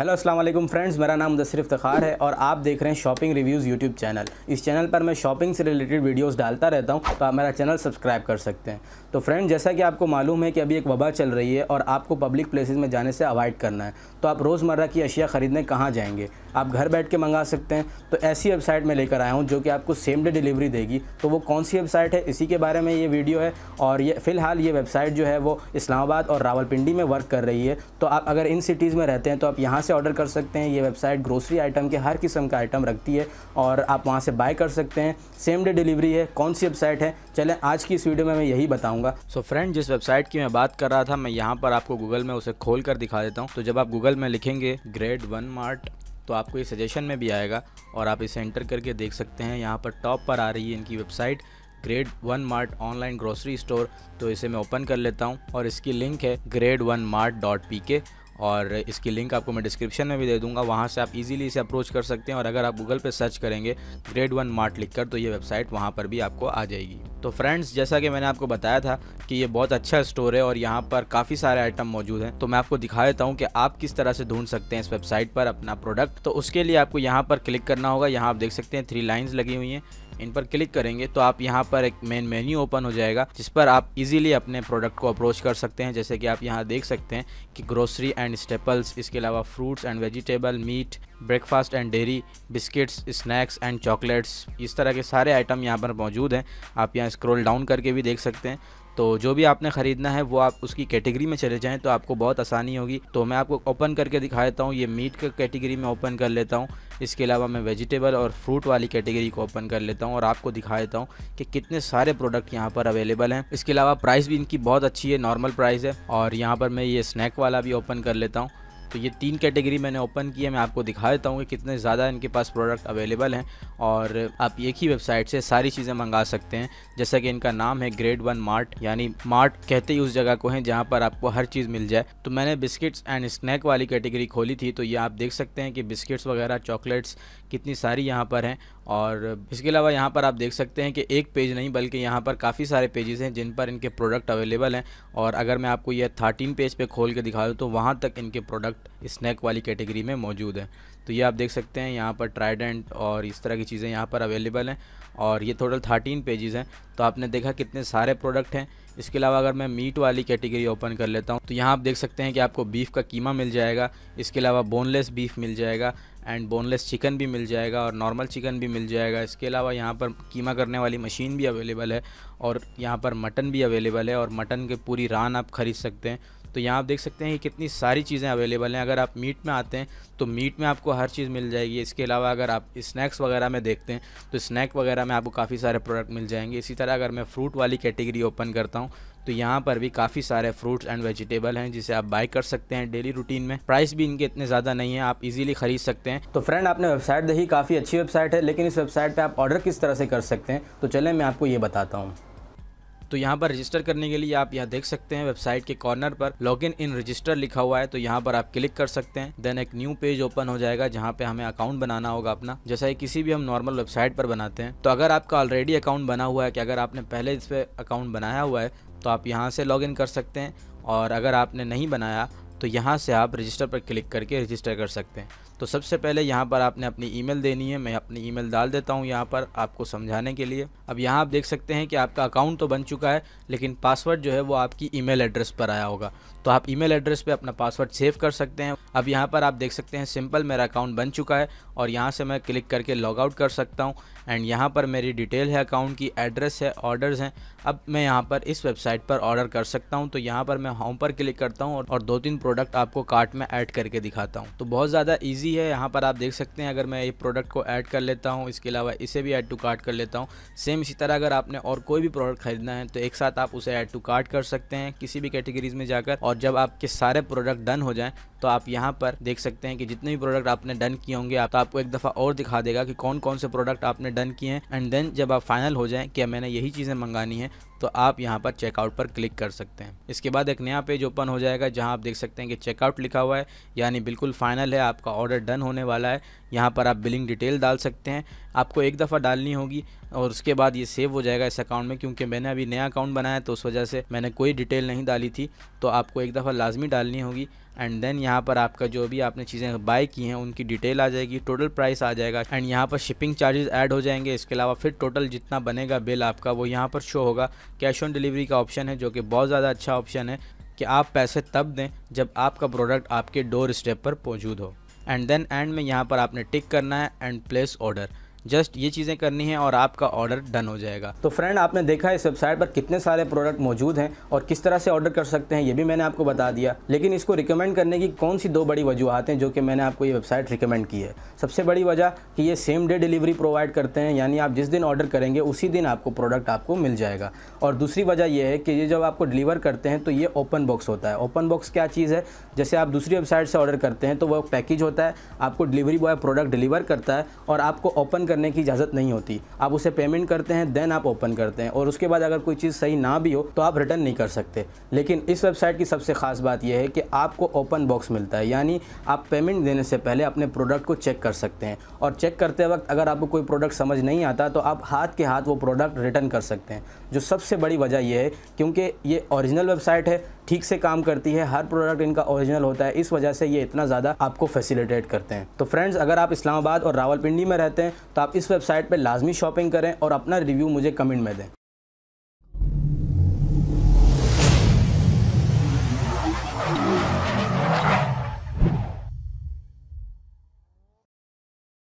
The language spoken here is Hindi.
हेलो अस्सलाम वालेकुम फ्रेंड्स मेरा नाम मुदसर इफ्तार है और आप देख रहे हैं शॉपिंग रिव्यूज़ यूट्यूब चैनल इस चैनल पर मैं शॉपिंग से रिलेटेड वीडियोस डालता रहता हूं तो आप मेरा चैनल सब्सक्राइब कर सकते हैं तो फ्रेंड जैसा कि आपको मालूम है कि अभी एक वबा चल रही है और आपको पब्लिक प्लेसेस में जाने से अवॉइड करना है तो आप रोज़मर्रा की अशिया ख़रीदने कहाँ जाएंगे आप घर बैठ के मंगा सकते हैं तो ऐसी वेबसाइट में लेकर आया हूँ जो कि आपको सेम डे डिलीवरी देगी तो वो कौन सी वेबसाइट है इसी के बारे में ये वीडियो है और ये फ़िलहाल ये वेबसाइट जो है वो इस्लामाबाद और रावलपिंडी में वर्क कर रही है तो आप अगर इन सिटीज़ में रहते हैं तो आप यहाँ से ऑर्डर कर सकते हैं ये वेबसाइट ग्रोसरी आइटम के हर किस्म का आइटम रखती है और आप वहाँ से बाय कर सकते हैं सेम डे डिलीवरी है कौन सी वेबसाइट है चले आज की इस वीडियो में मैं यही बताऊँगा सो so फ्रेंड जिस वेबसाइट की मैं बात कर रहा था मैं यहाँ पर आपको गूगल में उसे खोल कर दिखा देता हूँ तो जब आप गूगल में लिखेंगे ग्रेड वन मार्ट तो आपको ये सजेशन में भी आएगा और आप इसे एंटर करके देख सकते हैं यहाँ पर टॉप पर आ रही है इनकी website Grade One Mart online grocery store तो इसे मैं ओपन कर लेता हूँ और इसकी लिंक है Grade One Mart dot P K और इसकी लिंक आपको मैं डिस्क्रिप्शन में भी दे दूंगा वहाँ से आप इजीली इसे अप्रोच कर सकते हैं और अगर आप गूगल पे सर्च करेंगे ग्रेड वन मार्ट लिखकर तो ये वेबसाइट वहाँ पर भी आपको आ जाएगी तो फ्रेंड्स जैसा कि मैंने आपको बताया था कि ये बहुत अच्छा स्टोर है और यहाँ पर काफ़ी सारे आइटम मौजूद हैं तो मैं आपको दिखा देता हूँ कि आप किस तरह से ढूंढ सकते हैं इस वेबसाइट पर अपना प्रोडक्ट तो उसके लिए आपको यहाँ पर क्लिक करना होगा यहाँ आप देख सकते हैं थ्री लाइन्स लगी हुई हैं इन पर क्लिक करेंगे तो आप यहाँ पर एक मेन मेन्यू ओपन हो जाएगा जिस पर आप इजीली अपने प्रोडक्ट को अप्रोच कर सकते हैं जैसे कि आप यहाँ देख सकते हैं कि ग्रोसरी एंड स्टेपल्स इसके अलावा fruits and vegetable meat breakfast and dairy biscuits snacks and chocolates इस तरह के सारे आइटम यहाँ पर मौजूद हैं आप यहाँ स्क्रॉल डाउन करके भी देख सकते हैं तो जो भी आपने ख़रीदना है वो आप उसकी कैटेगरी में चले जाएं तो आपको बहुत आसानी होगी तो मैं आपको ओपन करके दिखा देता हूँ ये मीट का कैटेगरी में ओपन कर लेता हूँ इसके अलावा मैं वेजिटेबल और फ्रूट वाली कैटेगरी को ओपन कर लेता हूँ और आपको दिखा देता हूँ कि कितने सारे प्रोडक्ट यहाँ पर अवेलेबल हैं इसके अलावा प्राइस भी इनकी बहुत अच्छी है नॉर्मल प्राइस है और यहाँ पर मैं ये स्नैक वाला भी ओपन कर लेता हूँ तो ये तीन कैटेगरी मैंने ओपन की है मैं आपको दिखा देता हूँ कि कितने ज़्यादा इनके पास प्रोडक्ट अवेलेबल हैं और आप एक ही वेबसाइट से सारी चीज़ें मंगा सकते हैं जैसा कि इनका नाम है ग्रेड वन मार्ट यानी मार्ट कहते ही उस जगह को है जहाँ पर आपको हर चीज़ मिल जाए तो मैंने बिस्किट्स एंड स्नैक वाली कैटेगरी खोली थी तो ये आप देख सकते हैं कि बिस्किट्स वगैरह चॉकलेट्स कितनी सारी यहाँ पर हैं और इसके अलावा यहाँ पर आप देख सकते हैं कि एक पेज नहीं बल्कि यहाँ पर काफ़ी सारे पेजेस हैं जिन पर इनके प्रोडक्ट अवेलेबल हैं और अगर मैं आपको यह थर्टीन पेज पे खोल के दिखा दूँ तो वहाँ तक इनके प्रोडक्ट साथ स्नैक वाली कैटेगरी में मौजूद है तो ये आप देख सकते हैं यहाँ पर ट्राइडेंट और इस तरह की चीज़ें यहाँ पर अवेलेबल हैं और ये टोटल थर्टीन पेजेस हैं तो आपने देखा कितने सारे प्रोडक्ट हैं इसके अलावा अगर मैं मीट वाली कैटेगरी ओपन कर लेता हूँ तो यहाँ आप देख सकते हैं कि आपको बीफ़ का कीमा मिल जाएगा इसके अलावा बोनलेस बीफ मिल जाएगा एंड बोनलेस चिकन भी मिल जाएगा और नॉर्मल चिकन भी मिल जाएगा इसके अलावा यहाँ पर कीमा करने वाली मशीन भी अवेलेबल है और यहाँ पर मटन भी अवेलेबल है और मटन के पूरी रान आप ख़रीद सकते हैं तो यहाँ आप देख सकते हैं कि कितनी सारी चीज़ें अवेलेबल हैं अगर आप मीट में आते हैं तो मीट में आपको हर चीज़ मिल जाएगी इसके अलावा अगर आप स्नैक्स वगैरह में देखते हैं तो स्नैक वगैरह में आपको काफ़ी सारे प्रोडक्ट मिल जाएंगे इसी तरह अगर मैं फ्रूट वाली कैटेगरी ओपन करता हूँ तो यहाँ पर भी काफ़ी सारे फ्रूट्स एंड वेजिटेबल हैं जिसे आप बाय कर सकते हैं डेली रूटीन में प्राइस भी इनके इतने ज़्यादा नहीं है आप इजीली खरीद सकते हैं तो फ्रेंड आपने वेबसाइट देखी काफ़ी अच्छी वेबसाइट है लेकिन इस वेबसाइट पर आप ऑर्डर किस तरह से कर सकते हैं तो चलें मैं आपको ये बताता हूँ तो यहाँ पर रजिस्टर करने के लिए आप यहाँ देख सकते हैं वेबसाइट के कॉर्नर पर लॉग इन इन रजिस्टर लिखा हुआ है तो यहाँ पर आप क्लिक कर सकते हैं देन एक न्यू पेज ओपन हो जाएगा जहाँ पे हमें अकाउंट बनाना होगा अपना जैसा किसी भी हम नॉर्मल वेबसाइट पर बनाते हैं तो अगर आपका ऑलरेडी अकाउंट बना हुआ है कि अगर आपने पहले इस पर अकाउंट बनाया हुआ है तो आप यहाँ से लॉग कर सकते हैं और अगर आपने नहीं बनाया तो यहाँ से आप रजिस्टर पर क्लिक करके रजिस्टर कर सकते हैं तो सबसे पहले यहाँ पर आपने अपनी ईमेल देनी है मैं अपनी ईमेल डाल देता हूँ यहाँ पर आपको समझाने के लिए अब यहाँ आप देख सकते हैं कि आपका अकाउंट तो बन चुका है लेकिन पासवर्ड जो है वो आपकी ईमेल एड्रेस पर आया होगा तो आप ईमेल एड्रेस पे अपना पासवर्ड सेव कर सकते हैं अब यहाँ पर आप देख सकते हैं सिंपल मेरा अकाउंट बन चुका है और यहाँ से मैं क्लिक करके लॉग आउट कर सकता हूँ एंड यहाँ पर मेरी डिटेल है अकाउंट की एड्रेस है ऑर्डर्स हैं अब मैं यहाँ पर इस वेबसाइट पर ऑर्डर कर सकता हूँ तो यहाँ पर मैं होम पर क्लिक करता हूँ और दो तीन प्रोडक्ट आपको कार्ट में ऐड करके दिखाता हूँ तो बहुत ज़्यादा ईजी इजी है यहाँ पर आप देख सकते हैं अगर मैं ये प्रोडक्ट को ऐड कर लेता हूँ इसके अलावा इसे भी ऐड टू कार्ट कर लेता हूँ सेम इसी तरह अगर आपने और कोई भी प्रोडक्ट खरीदना है तो एक साथ आप उसे ऐड टू कार्ट कर सकते हैं किसी भी कैटेगरीज में जाकर और जब आपके सारे प्रोडक्ट डन हो जाएँ तो आप यहाँ पर देख सकते हैं कि जितने भी प्रोडक्ट आपने डन किए होंगे आप तो आपको एक दफ़ा और दिखा देगा कि कौन कौन से प्रोडक्ट आपने डन किए हैं एंड देन जब आप फाइनल हो जाएँ कि मैंने यही चीज़ें मंगानी है तो आप यहाँ पर चेकआउट पर क्लिक कर सकते हैं इसके बाद एक नया पेज ओपन हो जाएगा जहाँ आप देख सकते हैं कि चेकआउट लिखा हुआ है यानी बिल्कुल फाइनल है आपका ऑर्डर डन होने वाला है यहाँ पर आप बिलिंग डिटेल डाल सकते हैं आपको एक दफ़ा डालनी होगी और उसके बाद ये सेव हो जाएगा इस अकाउंट में क्योंकि मैंने अभी नया अकाउंट बनाया तो उस वजह से मैंने कोई डिटेल नहीं डाली थी तो आपको एक दफ़ा लाजमी डालनी होगी एंड देन यहाँ पर आपका जो भी आपने चीज़ें बाय की हैं उनकी डिटेल आ जाएगी टोटल प्राइस आ जाएगा एंड यहाँ पर शिपिंग चार्जेस ऐड हो जाएंगे इसके अलावा फिर टोटल जितना बनेगा बिल आपका वो यहाँ पर शो होगा कैश ऑन डिलीवरी का ऑप्शन है जो कि बहुत ज़्यादा अच्छा ऑप्शन है कि आप पैसे तब दें जब आपका प्रोडक्ट आपके डोर स्टेप पर मौजूद हो एंड देन एंड में यहाँ पर आपने टिक करना है एंड प्लेस ऑर्डर जस्ट ये चीज़ें करनी है और आपका ऑर्डर डन हो जाएगा तो फ्रेंड आपने देखा इस वेबसाइट पर कितने सारे प्रोडक्ट मौजूद हैं और किस तरह से ऑर्डर कर सकते हैं ये भी मैंने आपको बता दिया लेकिन इसको रिकमेंड करने की कौन सी दो बड़ी वजूहत हैं जो कि मैंने आपको ये वेबसाइट रिकमेंड की है सबसे बड़ी वजह कि ये सेम डे डिलीवरी प्रोवाइड करते हैं यानी आप जिस दिन ऑर्डर करेंगे उसी दिन आपको प्रोडक्ट आपको मिल जाएगा और दूसरी वजह यह है कि ये जब आपको डिलीवर करते हैं तो ये ओपन बॉक्स होता है ओपन बॉक्स क्या चीज़ है जैसे आप दूसरी वेबसाइट से ऑर्डर करते हैं तो वह पैकेज होता है आपको डिलीवरी बॉय प्रोडक्ट डिलीवर करता है और आपको ओपन करने की इजाज़त नहीं होती आप उसे पेमेंट करते हैं देन आप ओपन करते हैं और उसके बाद अगर कोई चीज़ सही ना भी हो तो आप रिटर्न नहीं कर सकते लेकिन इस वेबसाइट की सबसे ख़ास बात यह है कि आपको ओपन बॉक्स मिलता है यानी आप पेमेंट देने से पहले अपने प्रोडक्ट को चेक कर सकते हैं और चेक करते वक्त अगर आपको कोई प्रोडक्ट समझ नहीं आता तो आप हाथ के हाथ वो प्रोडक्ट रिटर्न कर सकते हैं जो सबसे बड़ी वजह यह है क्योंकि ये ओरिजिनल वेबसाइट है ठीक से काम करती है हर प्रोडक्ट इनका ओरिजिनल होता है इस वजह से ये इतना ज़्यादा आपको फैसिलिटेट करते हैं तो फ्रेंड्स अगर आप इस्लामाबाद और रावलपिंडी में रहते हैं तो आप इस वेबसाइट पर लाजमी शॉपिंग करें और अपना रिव्यू मुझे कमेंट में दें